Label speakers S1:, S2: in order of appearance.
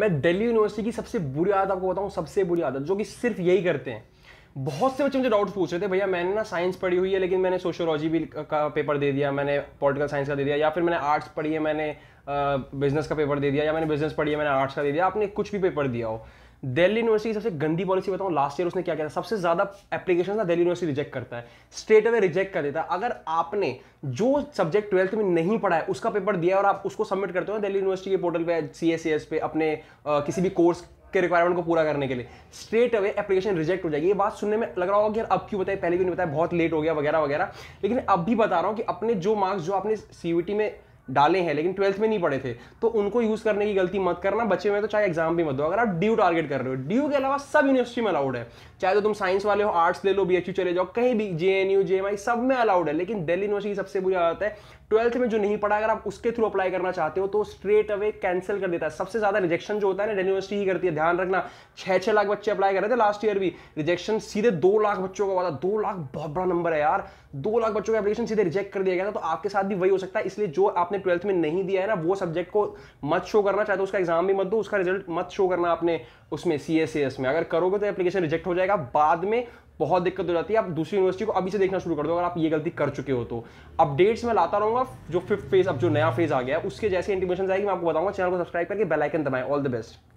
S1: मैं दिल्ली यूनिवर्सिटी की सबसे बुरी आदत आपको बताऊँ सबसे बुरी आदत जो कि सिर्फ यही करते हैं बहुत से बच्चे मुझे डाउट पूछ रहे थे भैया मैंने ना साइंस पढ़ी हुई है लेकिन मैंने सोशोलॉजी भी का पेपर दे दिया मैंने पॉलिटिकल साइंस का दे दिया या फिर मैंने आर्ट्स पढ़ी है मैंने बिजनेस का पेपर दे दिया या मैंने बिजनेस पढ़ी है मैंने आर्ट्स का दे दिया आपने कुछ भी पेपर दिया हो दिल्ली यूनिवर्सिटी सबसे गंदी पॉलिसी बताऊँ लास्ट ईयर उसने क्या किया था सबसे ज़्यादा एप्लीकेशन ना दिल्ली यूनिवर्सिटी रिजेक्ट करता है स्टेट अवे रिजेक्ट कर देता है अगर आपने जो सब्जेक्ट ट्वेल्थ में नहीं पढ़ा है उसका पेपर दिया और आप उसको सबमिट करते हो दिल्ली यूनिवर्सिटी के पोर्टल पे सी एस एस पे अपने आ, किसी भी कोर्स के रिक्वायरमेंट को पूरा करने के लिए स्ट्रेट अवे एप्लीकेशन रिजेक्ट हो जाएगी ये बात सुनने में लग रहा होगा कि यार अब क्यों बताए पहले क्यों नहीं बताया बहुत लेट हो गया वगैरह वगैरह लेकिन अब भी बता रहा हूँ कि अपने जो मार्क्स जो आपने सी में डाले हैं लेकिन ट्वेल्थ में नहीं पढ़े थे तो उनको यूज़ करने की गलती मत करना बच्चे में तो चाहे एग्जाम भी मत दो अगर आप ड्यू टारगेट कर रहे हो ड्यू के अलावा सब यूनिवर्सिटी में अलाउड है चाहे तो तुम साइंस वाले हो आर्ट्स ले लो बी चले जाओ कहीं भी J N U J M I सब में अलाउड है लेकिन दिल्ली यूनिवर्सिटी सबसे बुरी आदत है ट्वेल्थ में जो नहीं पढ़ा अगर आप उसके थ्रू अप्लाई करना चाहते हो तो स्ट्रेट अवे कैंसिल कर देता है सबसे ज़्यादा रिजेक्शन जो होता है ना दिल्ली यूनिवर्सिटी ही करती है ध्यान रखना छह छह लाख बच्चे अप्लाई कर रहे थे लास्ट ईयर भी रिजेक्शन सीधे दो लाख बच्चों का हुआ था दो लाख बहुत बड़ा नंबर है यार दो लाख बच्चों का एप्लीकेशन सीधे रिजेक्ट कर दिया गया था तो आपके साथ भी वही हो सकता है इसलिए जो आपने आपने ट्वेल्थ में नहीं दिया है ना वो सब्जेक्ट को मत शो करना चाहे तो उसका एग्जाम भी मत दो उसका रिजल्ट मत शो करना आपने उसमें सी में अगर करोगे तो एप्लीकेशन रिजेक्ट हो जाएगा बाद में बहुत दिक्कत हो जाती है आप दूसरी यूनिवर्सिटी को अभी से देखना शुरू कर दो अगर आप ये गलती कर चुके हो तो अपडेट्स मैं लाता रहूंगा जो फिफ्थ फेज अब जो नया फेज आ गया है उसके जैसे इंटीमेशन आएगी मैं आपको बताऊंगा चैनल को सब्सक्राइब करके बेलाइकन दबाएं ऑल द बेस्ट